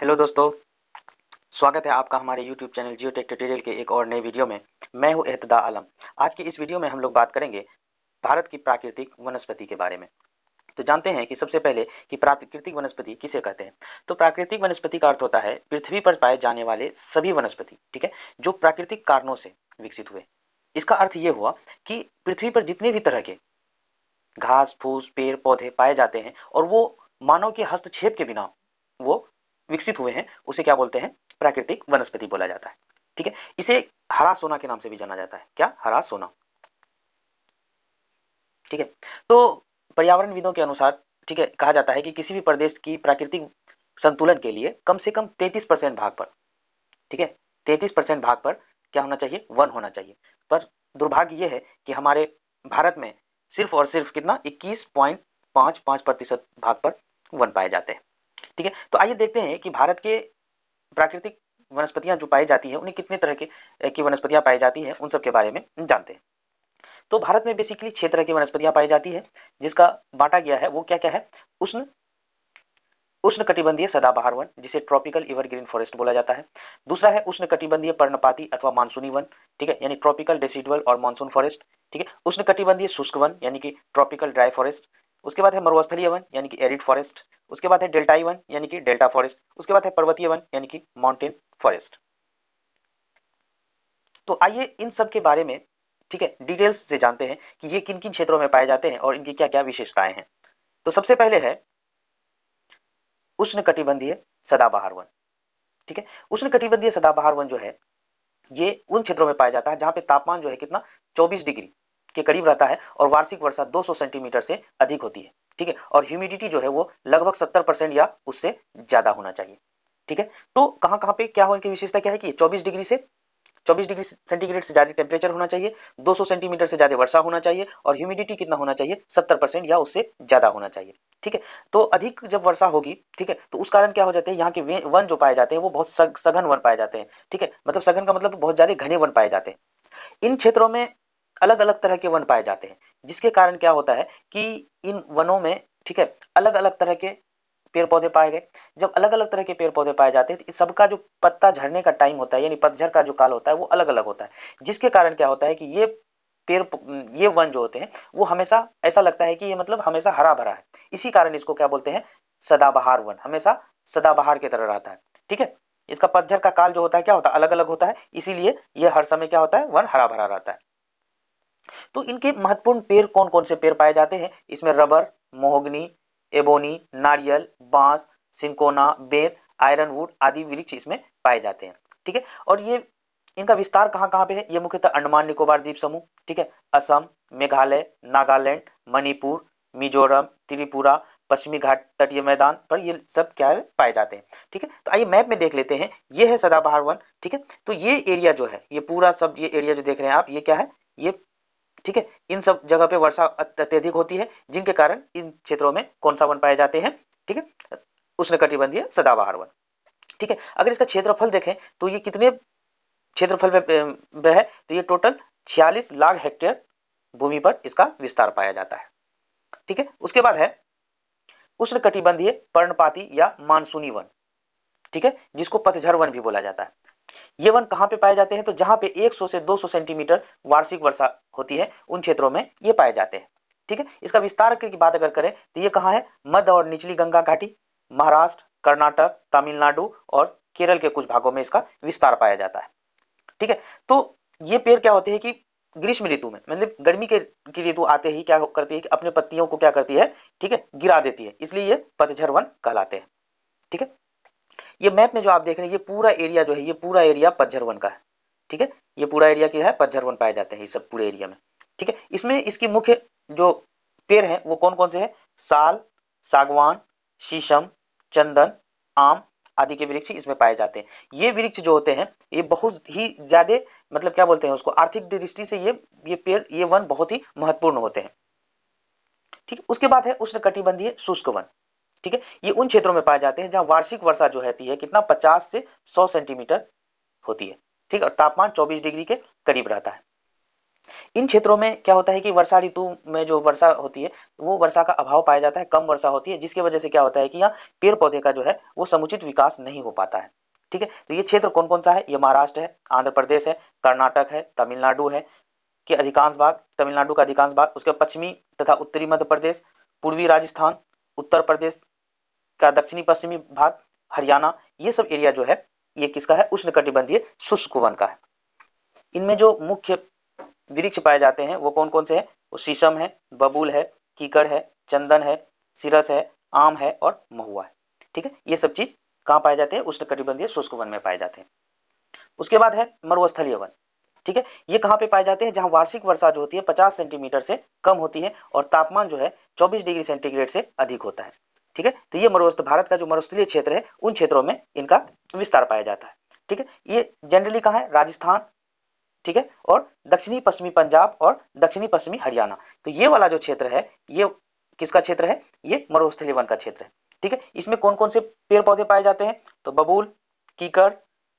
hello दोस्तों स्वागत है आपका हमारे YouTube channel Jio tech tutorial के एक और नए वीडियो में मैं हूं एहतदा आलम आज की इस वीडियो में हम लोग बात करेंगे भारत की प्राकृतिक वनस्पति के बारे में तो जानते हैं कि सबसे पहले कि प्राकृतिक वनस्पति किसे कहते हैं तो प्राकृतिक वनस्पति का अर्थ होता है पृथ्वी पर पाए जाने वाले सभी वनस्पति ठीक है जो प्राकृतिक कारणों से विकसित हुए इसका अर्थ ये हुआ कि पृथ्वी पर जितने भी तरह के घास फूस पेड़ पौधे पाए जाते हैं और वो मानव के हस्तक्षेप के बिना वो विकसित हुए हैं उसे क्या बोलते हैं प्राकृतिक वनस्पति बोला जाता है ठीक है इसे हरा सोना के नाम से भी जाना जाता है क्या हरा सोना ठीक है तो पर्यावरणविदों के अनुसार ठीक है कहा जाता है कि किसी भी प्रदेश की प्राकृतिक संतुलन के लिए कम से कम 33 परसेंट भाग पर ठीक है 33 परसेंट भाग पर क्या होना चाहिए वन होना चाहिए पर दुर्भाग्य यह है कि हमारे भारत में सिर्फ और सिर्फ कितना इक्कीस पॉइंट पांच पांच प्रतिशत भाग पर वन पाए जाते हैं ठीक है तो आइए देखते हैं कि भारत के प्राकृतिक वनस्पतियां जो पाई जाती है उन्हें कितने तरह के की वनस्पतियां पाई जाती हैं उन सब के बारे में जानते हैं तो भारत में बेसिकली छह तरह की वनस्पतियां पाई जाती है जिसका बांटा गया है वो क्या क्या है उष्ण उष्ण कटिबंधीय सदाबहार वन जिसे ट्रॉपिकल ग्रीन फॉरेस्ट बोला जाता है दूसरा है उष्ण कटिबंधीय पर्णपाती अथवा मानसूनी वन ठीक है यानी ट्रॉपिकल डेसिडुअल और मानसून फॉरेस्ट ठीक है उष्ण कटिबंधीय शुष्क वन यानी कि ट्रॉपिकल ड्राई फॉरेस्ट उसके बाद है मरुस्थलीय वन यानी कि एरिड फॉरेस्ट उसके बाद है डेल्टाई वन यानी कि डेल्टा फॉरेस्ट उसके बाद है पर्वतीय वन यानी कि माउंटेन फॉरेस्ट तो आइए इन सब के बारे में ठीक है डिटेल्स से जानते हैं कि ये किन किन क्षेत्रों में पाए जाते हैं और इनकी क्या क्या विशेषताएं हैं तो सबसे पहले है उष्ण कटिबंधीय सदाबहार वन ठीक है उष्ण कटिबंधीय सदाबहार वन जो है ये उन क्षेत्रों में पाया जाता है जहां पे तापमान जो है कितना 24 डिग्री के करीब रहता है और वार्षिक वर्षा 200 सेंटीमीटर से अधिक होती है ठीक है और ह्यूमिडिटी जो है वो लगभग 70 परसेंट या उससे ज़्यादा होना चाहिए ठीक है तो कहाँ कहाँ पे क्या हो इनकी विशेषता क्या है कि चौबीस डिग्री से 24 डिग्री सेंटीग्रेड से ज़्यादा टेम्परेचर होना चाहिए 200 सेंटीमीटर से ज़्यादा वर्षा होना चाहिए और ह्यूमिडिटी कितना होना चाहिए 70 परसेंट या उससे ज़्यादा होना चाहिए ठीक है तो अधिक जब वर्षा होगी ठीक है तो उस कारण क्या हो जाते हैं यहाँ के वन जो पाए जाते हैं वो बहुत सघन वन पाए जाते हैं ठीक है मतलब सघन का मतलब बहुत ज़्यादा घने वन पाए जाते हैं इन क्षेत्रों में अलग अलग तरह के वन पाए जाते हैं जिसके कारण क्या होता है कि इन वनों में ठीक है अलग अलग तरह के पेड़ पौधे पाए गए जब अलग अलग तरह के पेड़ पौधे पाए जाते हैं तो सबका जो पत्ता झड़ने का टाइम होता है यानी पतझड़ का जो काल होता है वो अलग अलग होता है जिसके कारण क्या होता है कि ये पेड़ ये वन जो होते हैं वो हमेशा ऐसा लगता है कि ये मतलब हमेशा हरा भरा है इसी कारण इसको क्या बोलते हैं सदाबहार वन हमेशा सदाबहार की तरह रहता है ठीक है इसका पतझड़ का काल जो होता है क्या होता है अलग अलग होता है इसीलिए ये हर समय क्या होता है वन हरा भरा रहता है तो इनके महत्वपूर्ण पेड़ कौन कौन से पेड़ पाए जाते हैं इसमें रबर मोहग्नी एबोनी नारियल बांस सिंकोना बेत आयरन वुड आदि वृक्ष इसमें पाए जाते हैं ठीक है और ये इनका विस्तार कहाँ कहाँ पे है ये मुख्यतः अंडमान निकोबार द्वीप समूह ठीक है असम मेघालय नागालैंड मणिपुर मिजोरम त्रिपुरा पश्चिमी घाट तटीय मैदान पर ये सब क्या है पाए जाते हैं ठीक है तो आइए मैप में देख लेते हैं ये है सदाबहार वन ठीक है तो ये एरिया जो है ये पूरा सब ये एरिया जो देख रहे हैं आप ये क्या है ये ठीक है इन सब जगह पे वर्षा अत्यधिक होती है जिनके कारण इन क्षेत्रों में कौन सा वन पाए जाते हैं ठीक है उष्ण कटिबंधीय सदाबहार वन ठीक है अगर इसका क्षेत्रफल देखें तो ये कितने क्षेत्रफल में, में है तो ये टोटल छियालीस लाख हेक्टेयर भूमि पर इसका विस्तार पाया जाता है ठीक है उसके बाद है उष्ण कटिबंधीय पर्णपाती या मानसूनी वन ठीक है जिसको पतझर वन भी बोला जाता है ये वन कहाँ पे पाए जाते हैं तो जहाँ पे 100 से 200 सेंटीमीटर वार्षिक वर्षा होती है उन क्षेत्रों में ये पाए जाते हैं ठीक है इसका विस्तार की बात अगर करें तो ये कहाँ है मध्य और निचली गंगा घाटी महाराष्ट्र कर्नाटक तमिलनाडु और केरल के कुछ भागों में इसका विस्तार पाया जाता है ठीक है तो ये पेड़ क्या होते हैं कि ग्रीष्म ऋतु में मतलब गर्मी के ऋतु आते ही क्या करती है कि अपने पत्तियों को क्या करती है ठीक है गिरा देती है इसलिए ये पतझर वन कहलाते हैं ठीक है ये मैप में जो आप देख रहे हैं ये पूरा एरिया जो है ये पूरा एरिया पतझर वन का है ठीक है ये पूरा एरिया क्या है पतझर वन पाए जाते हैं इस सब पूरे एरिया में ठीक है इसमें इसकी मुख्य जो पेड़ है वो कौन कौन से है साल सागवान शीशम चंदन आम आदि के वृक्ष इसमें पाए जाते हैं ये वृक्ष जो होते हैं ये बहुत ही ज्यादा मतलब क्या बोलते हैं उसको आर्थिक दृष्टि से ये ये पेड़ ये वन बहुत ही महत्वपूर्ण होते हैं ठीक उसके बाद है उष्ण कटिबंधीय शुष्क वन ठीक है ये उन क्षेत्रों में पाए जाते हैं जहां वार्षिक वर्षा जो रहती है कितना पचास से सौ सेंटीमीटर होती है ठीक है और तापमान चौबीस डिग्री के करीब रहता है इन क्षेत्रों में क्या होता है कि वर्षा ऋतु में जो वर्षा होती है वो वर्षा का अभाव पाया जाता है कम वर्षा होती है जिसकी वजह से क्या होता है कि यहाँ पेड़ पौधे का जो है वो समुचित विकास नहीं हो पाता है ठीक है तो ये क्षेत्र कौन कौन सा है ये महाराष्ट्र है आंध्र प्रदेश है कर्नाटक है तमिलनाडु है के अधिकांश भाग तमिलनाडु का अधिकांश भाग उसके पश्चिमी तथा उत्तरी मध्य प्रदेश पूर्वी राजस्थान उत्तर प्रदेश का दक्षिणी पश्चिमी भाग हरियाणा ये सब एरिया जो है ये किसका है उष्ण कटिबंधीय शुष्क वन का है इनमें जो मुख्य वृक्ष पाए जाते हैं वो कौन कौन से हैं वो शीशम है बबूल है कीकड़ है चंदन है सिरस है आम है और महुआ है ठीक है ये सब चीज कहाँ पाए जाते हैं उष्ण कटिबंधीय शुष्क वन में पाए जाते हैं उसके बाद है मरुस्थलीय वन ठीक है ये कहाँ पे पाए जाते हैं जहाँ वार्षिक वर्षा जो होती है पचास सेंटीमीटर से कम होती है और तापमान जो है चौबीस डिग्री सेंटीग्रेड से अधिक होता है ठीक है तो ये मरुस्थ भारत का जो मरुस्थलीय क्षेत्र है उन क्षेत्रों में इनका विस्तार पाया जाता है ठीक है ये जनरली कहाँ है राजस्थान ठीक है और दक्षिणी पश्चिमी पंजाब और दक्षिणी पश्चिमी हरियाणा तो ये वाला जो क्षेत्र है ये किसका क्षेत्र है ये मरुस्थली वन का क्षेत्र है ठीक है इसमें कौन कौन से पेड़ पौधे पाए जाते हैं तो बबूल कीकर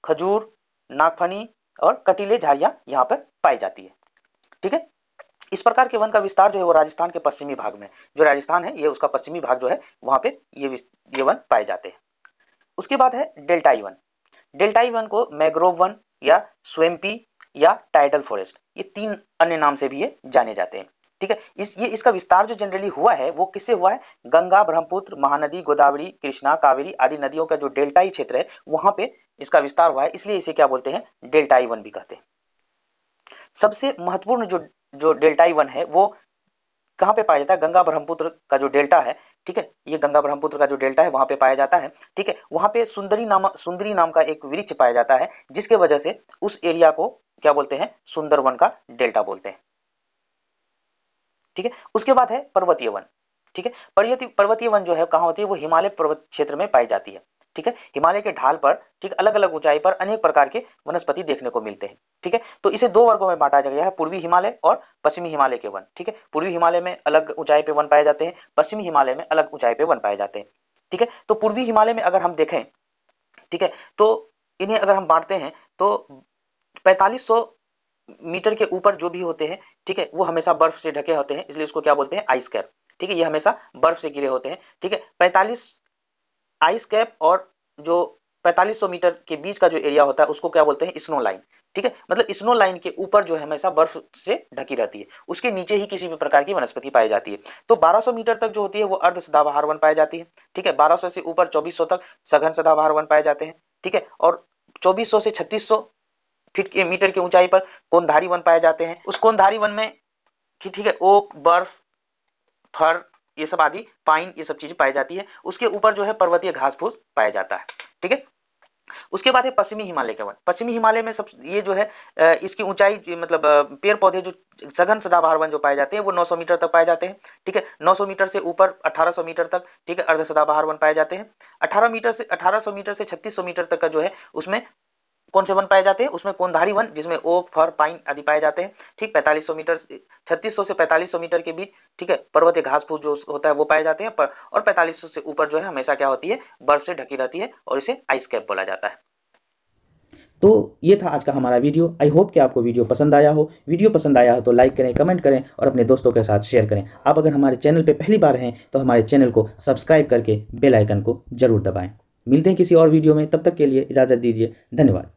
खजूर नागफनी और कटीले झाड़ियां यहाँ पर पाई जाती है ठीक है इस प्रकार के वन का विस्तार जो है वो राजस्थान के पश्चिमी भाग में जो राजस्थान है ये उसका पश्चिमी भाग जो है वहां पे ये ये वन पाए जाते हैं उसके बाद है डेल्टाई वन डेल्टाई वन को मैग्रोव वन या स्वेम्पी या टाइडल फॉरेस्ट ये तीन अन्य नाम से भी ये जाने जाते हैं ठीक है इस ये इसका विस्तार जो जनरली हुआ है वो किससे हुआ है गंगा ब्रह्मपुत्र महानदी गोदावरी कृष्णा कावेरी आदि नदियों का जो डेल्टाई क्षेत्र है वहां पे इसका विस्तार हुआ है इसलिए इसे क्या बोलते हैं डेल्टाई वन भी कहते हैं सबसे महत्वपूर्ण जो जो डेल्टा ई वन है वो कहाँ पे पाया जाता है गंगा ब्रह्मपुत्र का जो डेल्टा है ठीक है ये गंगा ब्रह्मपुत्र का जो डेल्टा है वहाँ पे पाया जाता है ठीक है वहाँ पे सुंदरी नाम सुंदरी नाम का एक वृक्ष पाया जाता है जिसके वजह से उस एरिया को क्या बोलते हैं सुंदरवन का डेल्टा बोलते हैं ठीक है उसके बाद है पर्वतीय वन ठीक है पर्वतीय पर्वतीय वन जो है कहाँ होती है वो हिमालय पर्वत क्षेत्र में पाई जाती है ठीक है हिमालय के ढाल पर ठीक अलग अलग ऊंचाई पर अनेक प्रकार के वनस्पति देखने को मिलते हैं ठीक है तो इसे दो वर्गों में बांटा गया है पूर्वी हिमालय और पश्चिमी हिमालय के वन ठीक है पूर्वी हिमालय में अलग ऊंचाई पे वन पाए जाते हैं पश्चिमी हिमालय में अलग ऊंचाई पे वन पाए जाते हैं ठीक है तो पूर्वी हिमालय में अगर हम देखें ठीक है तो इन्हें अगर हम बांटते हैं तो पैंतालीस मीटर के ऊपर जो भी होते हैं ठीक है वो हमेशा बर्फ से ढके होते हैं इसलिए उसको क्या बोलते हैं आइसकैप ठीक है ये हमेशा बर्फ से गिरे होते हैं ठीक है पैंतालीस आइस कैप और जो 4500 मीटर के बीच का जो एरिया होता है उसको क्या बोलते हैं स्नो लाइन ठीक है मतलब स्नो लाइन के ऊपर जो है हमेशा बर्फ से ढकी रहती है उसके नीचे ही किसी भी प्रकार की वनस्पति पाई जाती है तो 1200 मीटर तक जो होती है वो अर्ध सदाबहार वन पाई जाती है ठीक है 1200 से ऊपर 2400 तक सघन सदाबहार वन पाए जाते हैं ठीक है और चौबीस से छत्तीस फीट के मीटर की ऊंचाई पर कोनधारी वन पाए जाते हैं उस कोनधारी वन में ठीक है ओक बर्फ फर ये सब आदि पाइन ये सब चीजें पाई जाती है उसके ऊपर जो है पर्वतीय घास फूस पाया जाता है ठीक है उसके बाद है पश्चिमी हिमालय के वन पश्चिमी हिमालय में सब ये जो है इसकी ऊंचाई मतलब पेड़ पौधे जो सघन सदाबहार वन जो पाए जाते हैं वो 900 मीटर तक पाए जाते हैं ठीक है 900 मीटर से ऊपर 1800 मीटर तक ठीक है अर्ध सदाबहार वन पाए जाते हैं 18 मीटर से 1800 मीटर से 3600 मीटर तक का जो है उसमें कौन से वन पाए जाते हैं उसमें कौन धारी वन जिसमें ओक फर पाइन आदि पाए जाते हैं ठीक 4500 मीटर 3600 से 4500 मीटर के बीच ठीक है पर्वतीय घास फूस जो होता है वो पाए जाते हैं पर, और 4500 से ऊपर जो है हमेशा क्या होती है बर्फ से ढकी रहती है और इसे आइस कैप बोला जाता है तो ये था आज का हमारा वीडियो आई होप कि आपको वीडियो पसंद आया हो वीडियो पसंद आया हो तो लाइक करें कमेंट करें और अपने दोस्तों के साथ शेयर करें आप अगर हमारे चैनल पर पहली बार हैं तो हमारे चैनल को सब्सक्राइब करके बेलाइकन को जरूर दबाएं मिलते हैं किसी और वीडियो में तब तक के लिए इजाज़त दीजिए धन्यवाद